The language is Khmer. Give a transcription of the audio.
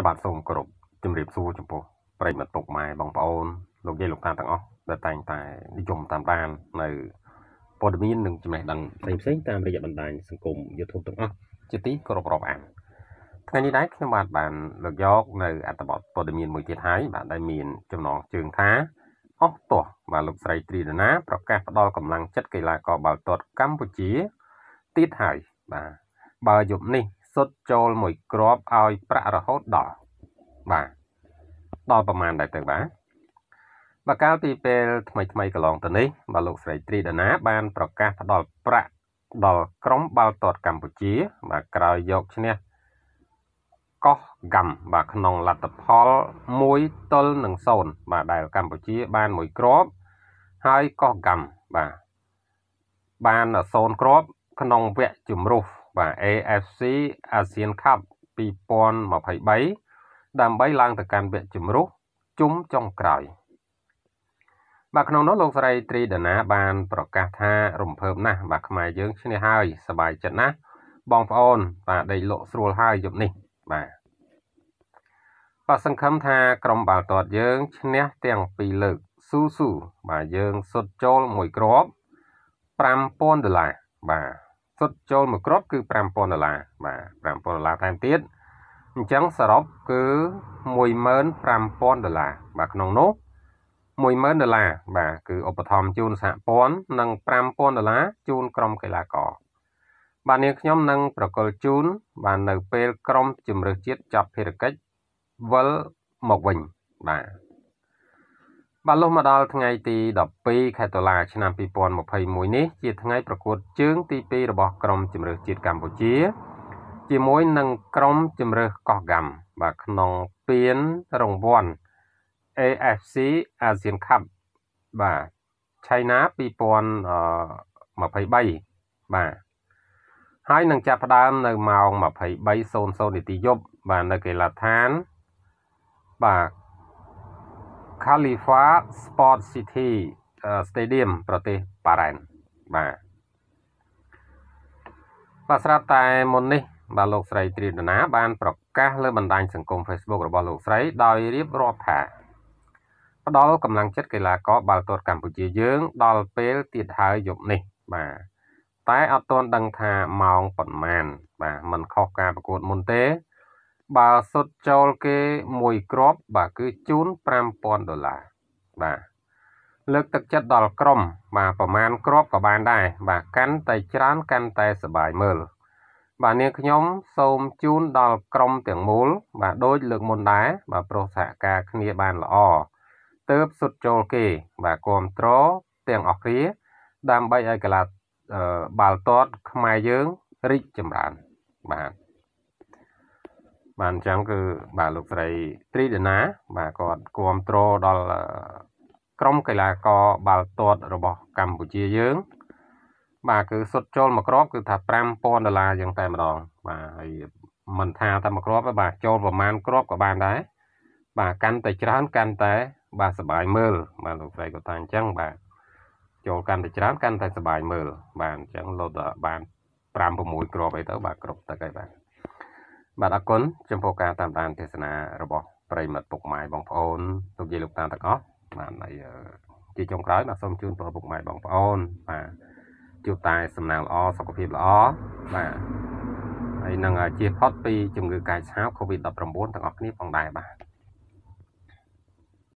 ខ្ញុំបាទសូមគោរពជំរាបសួរចំពោះប្រិយមិត្តពុកម៉ែបងប្អូនលោកយាយលោកតាទាំងអស់ដែលតែងតែនិយមតាមដាននៅព័ត៌មាននិងចំណេះដឹងផ្សេងផ្សេងតាមរយៈបណ្ដាញសង្គម YouTube ទាំងអស់ជាទីគោរពរាប់អានថ្ងៃនេះដែរខ្ញុំបាទបានលើកយកនៅ អត្ថបទព័ត៌មានមួយទៀតហើយបាទដែលមានចំណងជើងថាអស់ទាស់បាទលោកស្រីត្រីរណាប្រកាសផ្ដល់កម្លាំងចិត្តកីឡាករបាល់ទាត់កម្ពុជាទៀតហើយបាទបើយប់នេះស៊ុតចូលមួយគ្រាប់ឲ្យប្រាក់រហូតដល់បាទដល់ប្រមាណដែរទៅបាទបើកាលពីពេល ថ្មីថ្មីកន្លងទៅនេះបាទលោកស្រីត្រីដាណា បាន ប្រកាសផ្ដល់ ប្រាក់ដល់ក្រុមបាល់ទាត់កម្ពុជា បាទក្រោយយកឈ្នះកោះកម្មបាទក្នុងលទ្ធផល1ទល់នឹង0បាទដែលកម្ពុជាបានមួយគ្រាប់ហើយកោះកម្មបាទបាន0គ្រាប់ក្នុងវគ្គជំរុះបាទ AFC ASEAN Cup 2023ដើម្បីឡើងទៅកាន់វគ្គជម្រុះជុំចុងក្រោយបាទក្នុងនោះលោកស្រីត្រីដាណា បានប្រកាសថារំភើបណាស់បាទខ្មែរយើងឈ្នះហើយសប្បាយចិត្តណាស់បងប្អូន បាទដីលក់ស្រួលហើយយប់នេះបាទបាទសង្ឃឹមថា ក្រុមបាល់ទាត់យើងឈ្នះទាំងពីរលើកស៊ូស៊ូបាទយើងសុទ្ធចូលមួយគ្រាប់5000ដុល្លារបាទសុទ្ធចូលមួយគ្រាប់គឺ5000ដុល្លារបាទ5000ដុល្លារថែមទៀតអញ្ចឹងសរុបគឺ15000ដុល្លារបាទក្នុងនោះ10000ដុល្លារបាទគឺឧបត្ថម្ភជូនសហព័ន្ធនិង5000ដុល្លារជូនក្រុមកីឡាករបាទនាងខ្ញុំនឹងប្រកល់ជូនបាទនៅពេលក្រុមជំនឿជាតិចាប់ភារកិច្ចវិលមកវិញបាទបាទលុះមកដល់ថ្ងៃទី12ខែតុលាឆ្នាំ2021នេះជាថ្ងៃប្រកួតជើងទី2របស់ ក្រុមជម្រើសជាតិកម្ពុជា ជាមួយនឹងក្រុមជម្រើសកោះហ្កាំបាទក្នុងពានរង្វាន់ AFC ASEAN Cup បាទ China 2023បាទហើយនឹងចាប់ផ្ដើមនៅម៉ោង23:00នាទីយប់បាទនៅកីឡដ្ឋានបាទ Khalifa Sport City Stadium ប្រទេសប៉ារ៉ែនបាទបាទស្រាប់តែមុននេះបាទលោកស្រីត្រីដណាបានប្រកាស លើបណ្ដាញសង្គម Facebook របស់លោកស្រីដោយរៀបរាប់ថាផ្ដល់កម្លាំងចិត្តកីឡាករបាល់ទាត់កម្ពុជាយើង ដល់ពេលទៀតហើយយប់នេះ បាទតែអត់ទាន់ដឹងថាម៉ោងប៉ុន្មាន បាទมันខុសការប្រកួតមុនទេបើសុទ្ធចូលគេមួយគ្រាប់បាទគឺជូន5000ដុល្លារបាទលើកទឹកចិត្តដល់ក្រុមបាទប្រមាណគ្រាប់ក៏បានដែរបាទកាន់តែច្រើន កាន់តែសบายមើល បាទនាងខ្ញុំសូមជូនដល់ក្រុមទាំងមូលបាទដូចលើកមុនដែរបាទប្រុសសហការគ្នាបានល្អ ទៅសុទ្ធចូលគេ បាទគ្រប់ត្រទាំងអស់គ្នាដើម្បីឲ្យកីឡាបាល់ទាត់ខ្មែរយើងរីកចម្រើនបាទបានអញ្ចឹងគឺបាទលោកស្រីត្រីដណាបាទគាត់គ្រប់គ្រងដល់ក្រុមកីឡាករបាល់ទាត់របស់កម្ពុជាយើងបាទគឺសុទ្ធចូលមួយគ្រាប់គឺថា5000ដុល្លារយ៉ាងតែម្ដងបាទហើយមិនថាតែមួយគ្រាប់ទេបាទចូលប្រមាណគ្រាប់ក៏បានដែរបាទកាន់តែច្រើនកាន់តែបាទសុបាយមើលបាទលោកស្រីគាត់ថាអញ្ចឹងបាទចូលកាន់តែច្រើនកាន់តែសុបាយមើលបាទអញ្ចឹងលោតបាន5 6គ្រាប់អីទៅបាទគ្រប់ទឹកហើយបាទបាទអរគុណចំពោះការតាមដានទេសនារបស់ប្រិមត្តពុកម៉ែបងប្អូនលោកយាយលោកតាទាំងអស់បាទហើយជាចុងក្រោយបាទសូមជូនពរពុកម៉ែបងប្អូនបាទជួបតែសំណាងល្អសុខភាពល្អបាទហើយនឹងជៀសផុតពីជំងឺកាយសាហាវ COVID-19 ទាំងអស់គ្នាផងដែរបាទ